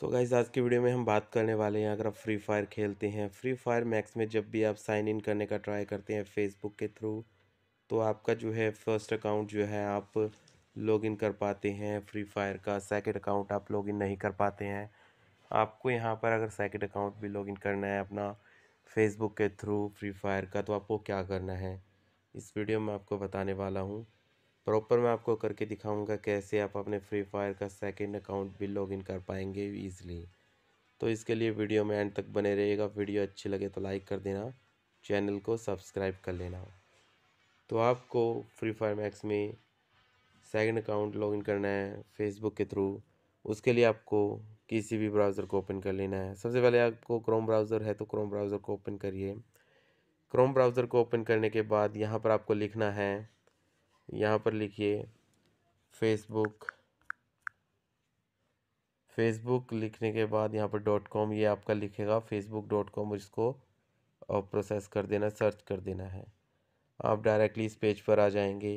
सो so guys आज की video में हम बात करने वाले हैं अगर आप फ्री फायर खेलते हैं फ्री फायर मैक्स में जब भी आप साइन इन करने का ट्राई करते हैं फेसबुक के थ्रू तो आपका जो है फर्स्ट अकाउंट जो है आप लॉग इन कर पाते हैं फ्री फायर का सेकेंड अकाउंट आप लॉग इन नहीं कर पाते हैं आपको यहाँ पर अगर सेकेंड अकाउंट भी लॉग इन करना है अपना फेसबुक के थ्रू फ्री फायर का तो आपको क्या करना है इस वीडियो में आपको बताने वाला हूँ प्रॉपर मैं आपको करके दिखाऊंगा कैसे आप अपने फ्री फायर का सेकंड अकाउंट भी लॉगिन कर पाएंगे ईजिली तो इसके लिए वीडियो में एंड तक बने रहिएगा वीडियो अच्छी लगे तो लाइक कर देना चैनल को सब्सक्राइब कर लेना तो आपको फ्री फायर मैक्स में सेकंड अकाउंट लॉगिन करना है फेसबुक के थ्रू उसके लिए आपको किसी भी ब्राउज़र को ओपन कर लेना है सबसे पहले आपको क्रोम ब्राउज़र है तो क्रोम ब्राउज़र को ओपन करिए क्रोम ब्राउज़र को ओपन करने के बाद यहाँ पर आपको लिखना है यहाँ पर लिखिए फेसबुक फेसबुक लिखने के बाद यहाँ पर डॉट कॉम ये आपका लिखेगा फेसबुक डॉट कॉम इसको प्रोसेस कर देना सर्च कर देना है आप डायरेक्टली इस पेज पर आ जाएंगे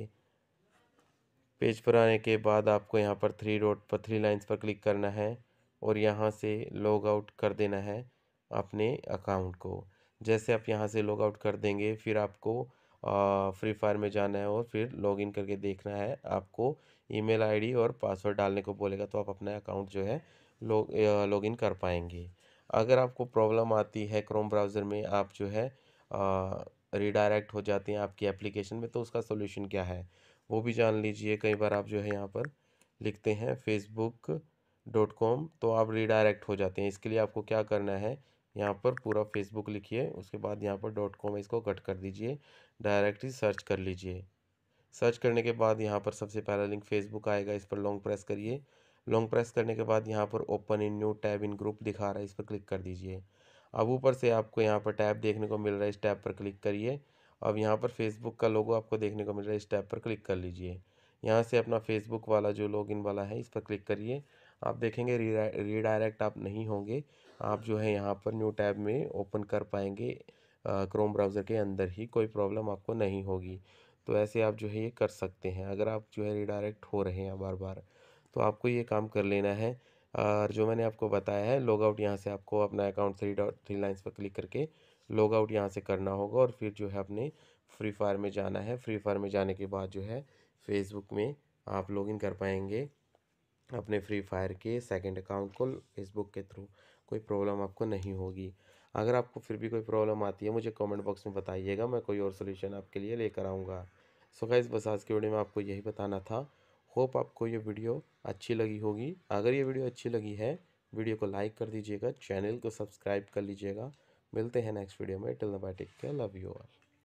पेज पर आने के बाद आपको यहाँ पर थ्री डॉट पर थ्री लाइंस पर क्लिक करना है और यहाँ से लॉग आउट कर देना है अपने अकाउंट को जैसे आप यहाँ से लॉग आउट कर देंगे फिर आपको फ्री फायर में जाना है और फिर लॉगिन करके देखना है आपको ईमेल आईडी और पासवर्ड डालने को बोलेगा तो आप अपना अकाउंट जो है लॉग इन कर पाएंगे अगर आपको प्रॉब्लम आती है क्रोम ब्राउज़र में आप जो है रिडायरेक्ट हो जाते हैं आपकी एप्लीकेशन में तो उसका सोल्यूशन क्या है वो भी जान लीजिए कई बार आप जो है यहाँ पर लिखते हैं फेसबुक डॉट कॉम तो आप रिडायरेक्ट हो जाते हैं इसके लिए आपको क्या करना है यहाँ पर पूरा फेसबुक लिखिए उसके बाद यहाँ पर डॉट कॉम इसको कट कर दीजिए डायरेक्ट ही सर्च कर लीजिए सर्च करने के बाद यहाँ पर सबसे पहला लिंक फेसबुक आएगा इस पर लॉन्ग प्रेस करिए लॉन्ग प्रेस करने के बाद यहाँ पर open in new tab in group दिखा रहा है इस पर क्लिक कर दीजिए अब ऊपर से आपको यहाँ पर टैब देखने को मिल रहा है इस टैब पर क्लिक करिए अब यहाँ पर फेसबुक का लोगो आपको देखने को मिल रहा है इस टैब पर क्लिक कर लीजिए यहाँ से अपना फेसबुक वाला जो लॉगिन वाला है इस पर क्लिक करिए आप देखेंगे रीडायरेक्ट आप नहीं होंगे आप जो है यहाँ पर न्यू टैब में ओपन कर पाएंगे क्रोम ब्राउज़र के अंदर ही कोई प्रॉब्लम आपको नहीं होगी तो ऐसे आप जो है ये कर सकते हैं अगर आप जो है रिडायरेक्ट हो रहे हैं बार बार तो आपको ये काम कर लेना है और जो मैंने आपको बताया है लॉग आउट यहाँ से आपको अपना account three dot three lines पर क्लिक करके लॉग आउट यहाँ से करना होगा और फिर जो है अपने फ्री फायर में जाना है फ्री फायर में जाने के बाद जो है फेसबुक में आप लॉगिन कर पाएंगे अपने फ्री फायर के सेकंड अकाउंट को फेसबुक के थ्रू कोई प्रॉब्लम आपको नहीं होगी अगर आपको फिर भी कोई प्रॉब्लम आती है मुझे कमेंट बॉक्स में बताइएगा मैं कोई और सोल्यूशन आपके लिए लेकर आऊँगा सो गाइज बस आज की वीडियो में आपको यही बताना था होप आपको ये वीडियो अच्छी लगी होगी अगर ये वीडियो अच्छी लगी है वीडियो को लाइक कर दीजिएगा चैनल को सब्सक्राइब कर लीजिएगा मिलते हैं नेक्स्ट वीडियो में टिल के टेक लव यू ऑल